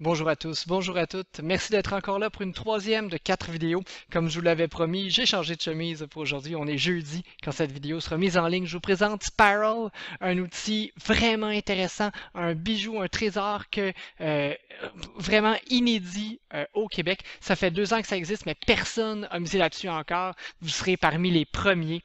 Bonjour à tous, bonjour à toutes. Merci d'être encore là pour une troisième de quatre vidéos. Comme je vous l'avais promis, j'ai changé de chemise pour aujourd'hui. On est jeudi quand cette vidéo sera mise en ligne. Je vous présente Spiral, un outil vraiment intéressant, un bijou, un trésor que euh, vraiment inédit euh, au Québec. Ça fait deux ans que ça existe, mais personne n'a misé là-dessus encore. Vous serez parmi les premiers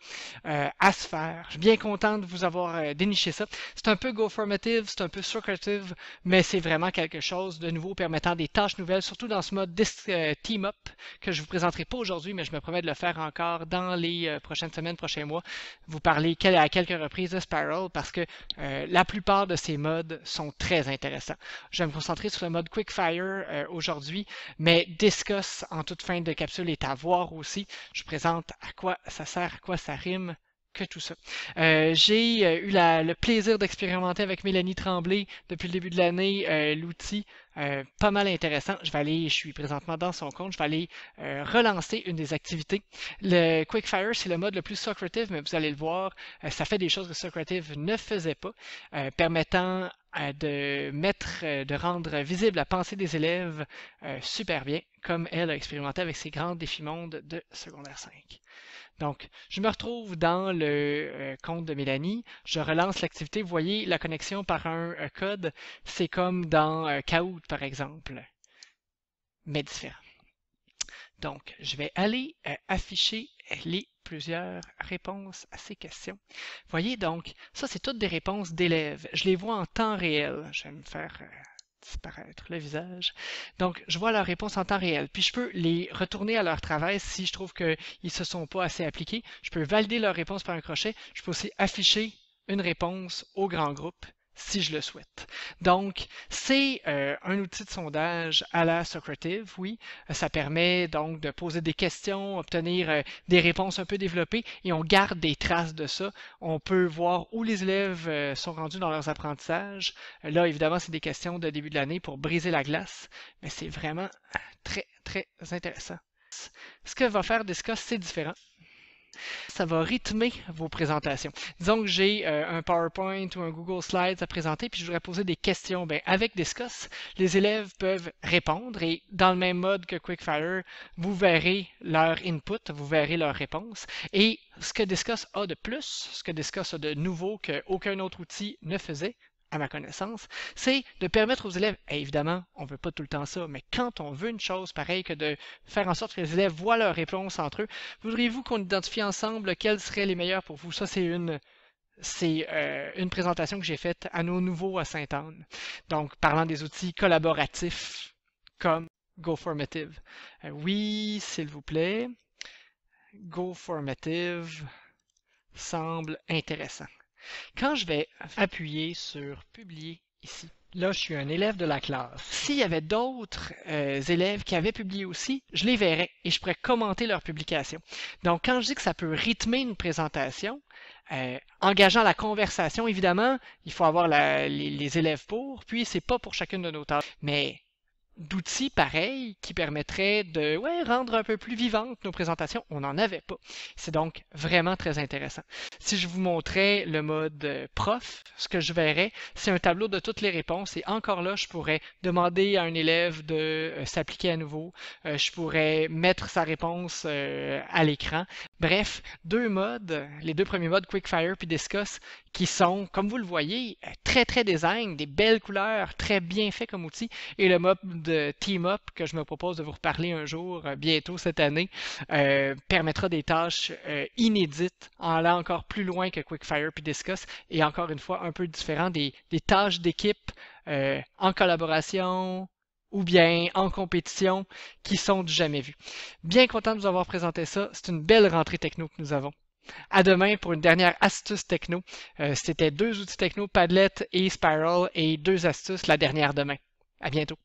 euh, à se faire. Je suis bien content de vous avoir déniché ça. C'est un peu go formative, c'est un peu secretive, mais c'est vraiment quelque chose de nouveau permettant des tâches nouvelles, surtout dans ce mode euh, Team Up que je ne vous présenterai pas aujourd'hui, mais je me promets de le faire encore dans les euh, prochaines semaines, prochains mois. Vous parler à quelques reprises de Spiral parce que euh, la plupart de ces modes sont très intéressants. Je vais me concentrer sur le mode Quickfire aujourd'hui, mais Discuss en toute fin de capsule est à voir aussi. Je vous présente à quoi ça sert, à quoi ça rime, que tout ça. Euh, j'ai euh, eu le plaisir d'expérimenter avec Mélanie Tremblay depuis le début de l'année euh, l'outil. pas mal intéressant. Je vais aller, je suis présentement dans son compte, je vais aller relancer une des activités. Le Quickfire, c'est le mode le plus Socrative, mais vous allez le voir, ça fait des choses que Socrative ne faisait pas, permettant euh, de mettre, euh, de rendre visible la pensée des élèves euh, super bien, comme elle a expérimenté avec ses grands défis mondes de secondaire 5. Donc, je me retrouve dans le compte de Mélanie. Je relance l'activité. Vous voyez la connexion par un code. C'est comme dans Kahoot, par exemple, mais différent. Donc, je vais aller afficher les plusieurs réponses à ces questions. Voyez donc, ça c'est toutes des réponses d'élèves. Je les vois en temps réel. Je vais me faire euh, disparaître le visage. Donc, je vois leurs réponses en temps réel. Puis, je peux les retourner à leur travail si je trouve qu'ils ne se sont pas assez appliqués. Je peux valider leurs réponses par un crochet. Je peux aussi afficher une réponse au grand groupe si je le souhaite. Donc, c'est euh, un outil de sondage à la Socrative, oui. Euh, ça permet donc de poser des questions, obtenir euh, des réponses un peu développées et on garde des traces de ça. On peut voir où les élèves sont rendus dans leurs apprentissages. Là, évidemment, c'est des questions de début de l'année pour briser la glace, mais c'est vraiment très, très intéressant. Ce que va faire Discuss, c'est différent ça va rythmer vos présentations. Disons que j'ai euh, un PowerPoint ou un Google Slides à présenter, puis je voudrais poser des questions. Ben, avec Discuss, les élèves peuvent répondre et dans le même mode que QuickFire, vous verrez leur input, vous verrez leur réponse. Et ce que Discuss a de plus, ce que Discuss a de nouveau qu'aucun autre outil ne faisait, à ma connaissance, c'est de permettre aux élèves, et évidemment, on ne veut pas tout le temps ça, mais quand on veut une chose pareille que de faire en sorte que les élèves voient leurs réponses entre eux, voudriez-vous qu'on identifie ensemble quels seraient les meilleurs pour vous? Ça, c'est une, c'est euh, une présentation que j'ai faite à nos nouveaux à saint anne Donc, parlant des outils collaboratifs comme GoFormative. Euh, oui, s'il vous plaît. GoFormative semble intéressant. Quand je vais appuyer sur publier ici, là, je suis un élève de la classe. S'il y avait d'autres euh, élèves qui avaient publié aussi, je les verrais et je pourrais commenter leur publication. Donc, quand je dis que ça peut rythmer une présentation, euh, engageant la conversation, évidemment, il faut avoir les, élèves pour, puis c'est pas pour chacune de nos tâches. Mais d'outils pareils qui permettraient de rendre un peu plus vivantes nos présentations. On n'en avait pas. C'est donc vraiment très intéressant. Si je vous montrais le mode euh, prof, ce que je verrais, c'est un tableau de toutes les réponses. Et encore là, je pourrais demander à un élève de euh, s'appliquer à nouveau. Euh, je pourrais mettre sa réponse à l'écran. Bref, deux modes, les deux premiers modes, Quickfire puis Discuss, qui sont, comme vous le voyez, très très design, des belles couleurs, très bien fait comme outil. Et le mode de team-up que je me propose de vous reparler un jour, euh, bientôt cette année, euh, permettra des tâches euh, inédites, en allant encore plus loin que Quickfire puis Discuss, et encore une fois un peu différent des, tâches d'équipe en collaboration, ou bien en compétition qui sont jamais vues. Bien content de vous avoir présenté ça. C'est une belle rentrée techno que nous avons. À demain pour une dernière astuce techno. C'était deux outils techno, Padlet et Spiral, et deux astuces, la dernière demain. À bientôt.